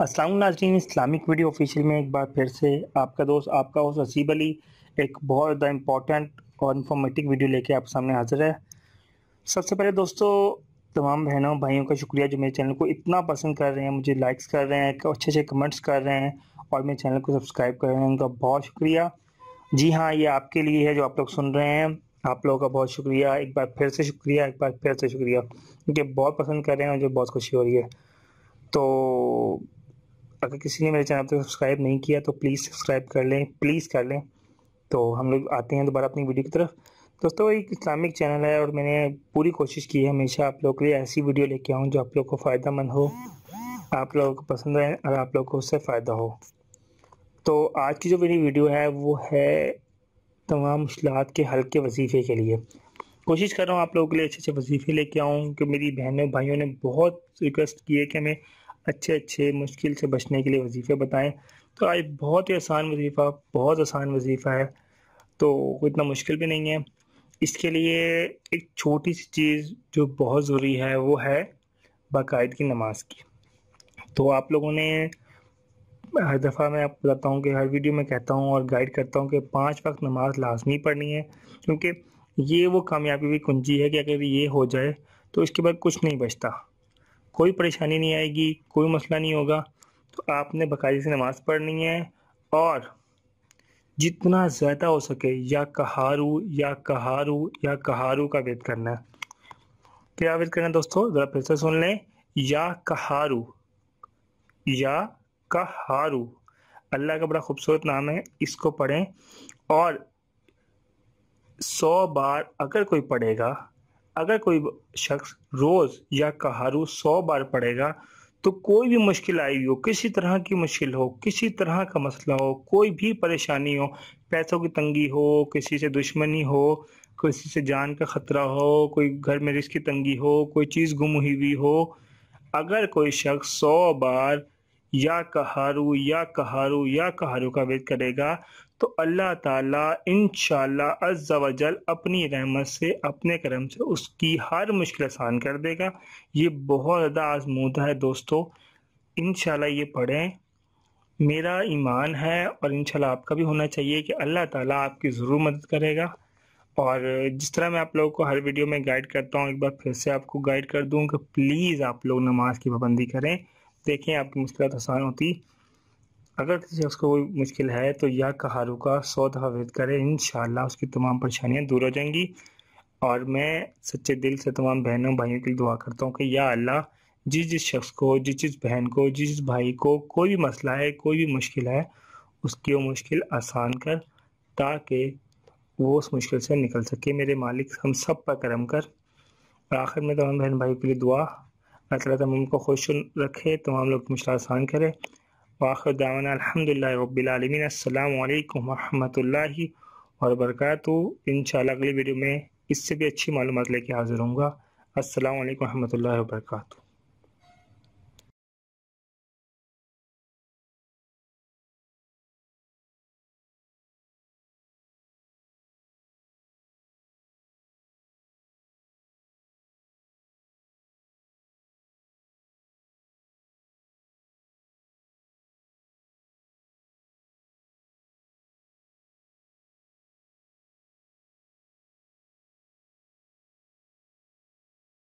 असलम नाजरीन Islamic video official में एक बार फिर से आपका दोस्त आपका होस्ट असीब अली एक बहुत ज़्यादा इम्पॉर्टेंट और इन्फॉर्मेटिव वीडियो लेके आप सामने हाजिर है सबसे पहले दोस्तों तमाम बहनों भाइयों का शुक्रिया जो मेरे चैनल को इतना पसंद कर रहे हैं मुझे लाइक्स कर रहे हैं अच्छे अच्छे कमेंट्स कर रहे हैं और मेरे चैनल को सब्सक्राइब कर रहे हैं उनका बहुत शुक्रिया जी हाँ ये आपके लिए है जो आप लोग सुन रहे हैं आप लोगों का बहुत शुक्रिया एक बार फिर से शुक्रिया एक बार फिर से शुक्रिया क्योंकि बहुत पसंद कर रहे हैं मुझे बहुत खुशी हो रही है तो अगर किसी ने मेरे चैनल पर सब्सक्राइब नहीं किया तो प्लीज़ सब्सक्राइब कर लें प्लीज़ कर लें तो हम लोग आते हैं दोबारा अपनी वीडियो की तरफ दोस्तों एक इस्लामिक चैनल है और मैंने पूरी कोशिश की है हमेशा आप लोग के लिए ऐसी वीडियो लेके आऊँ जो आप लोग को फ़ायदा मंद हो आप लोगों को पसंद आए और आप लोग को उससे फ़ायदा हो तो आज की जो मेरी वीडियो है वो है तमाम मुश्किल के हल के वजीफ़े के लिए कोशिश कर रहा हूँ आप लोगों के लिए अच्छे अच्छे वजीफ़े लेके आऊँ कि मेरी बहनों भाइयों ने बहुत रिक्वेस्ट की है कि हमें अच्छे अच्छे मुश्किल से बचने के लिए वजीफ़े बताएं तो आई बहुत ही आसान वजीफ़ा बहुत आसान वजीफ़ा है तो इतना मुश्किल भी नहीं है इसके लिए एक छोटी सी चीज़ जो बहुत ज़रूरी है वो है बाकायद की नमाज की तो आप लोगों ने हर दफ़ा मैं आपको बताता हूँ कि हर वीडियो में कहता हूँ और गाइड करता हूँ कि पाँच वक्त नमाज लाजमी पढ़नी है क्योंकि ये वो कामयाबी भी कुंजी है कि अगर ये हो जाए तो इसके बाद कुछ नहीं बचता कोई परेशानी नहीं आएगी कोई मसला नहीं होगा तो आपने बकायदे से नमाज़ पढ़नी है और जितना ज़्यादा हो सके या कहारू या कहारू या कहारू का वेद करना है क्या वेद करना दोस्तों ज़रा फिर से सुन लें या कहारू या कहारू अल्लाह का बड़ा खूबसूरत नाम है इसको पढ़ें और सौ बार अगर कोई पढ़ेगा अगर कोई शख्स रोज़ या कहारू सौ बार पढ़ेगा तो कोई भी मुश्किल आई हो किसी तरह की मुश्किल हो किसी तरह का मसला हो कोई भी परेशानी हो पैसों की तंगी हो किसी से दुश्मनी हो किसी से जान का ख़तरा हो कोई घर में रिस्क की तंगी हो कोई चीज़ गुम हुई हुई हो अगर कोई शख्स सौ बार या कहारू या कहारू या कहारू का वेद करेगा तो अल्लाह ताला इन अज्जा वजल अपनी रहमत से अपने करम से उसकी हर मुश्किल आसान कर देगा ये बहुत ज़्यादा आजमूदा है दोस्तों इन ये पढ़ें मेरा ईमान है और इन आपका भी होना चाहिए कि अल्लाह ताला आपकी ज़रूर मदद करेगा और जिस तरह मैं आप लोगों को हर वीडियो में गाइड करता हूँ एक बार फिर से आपको गाइड कर दूँ कि प्लीज़ आप लोग नमाज की पाबंदी करें देखें आपकी मुश्किल आसान होती अगर किसी शख्स को कोई मुश्किल है तो या कहारू का सौ दफ़ा वेद करें इन उसकी तमाम परेशानियाँ दूर हो जाएंगी और मैं सच्चे दिल से तमाम बहनों भाइयों के लिए दुआ करता हूँ कि या अल्लाह जिस जिस शख्स को जिस जिस बहन को जिस जिस भाई को कोई भी मसला है कोई भी मुश्किल है उसकी वो मुश्किल आसान कर ताकि वो उस मुश्किल से निकल सके मेरे मालिक हम सब पर करम कर आखिर में तमाम बहन भाई के लिए दुआ अल्लाह तुम उनको खुश रखे तमाम तो लोग मुश्किल आसान करे वाखिर दामन अलहमदिल्ला रबालमीन अल्लाम वरहमल और बरकत इन अगली वीडियो में इससे भी अच्छी मालूम लेके हाजिर हूँ असल वरहमल वर्का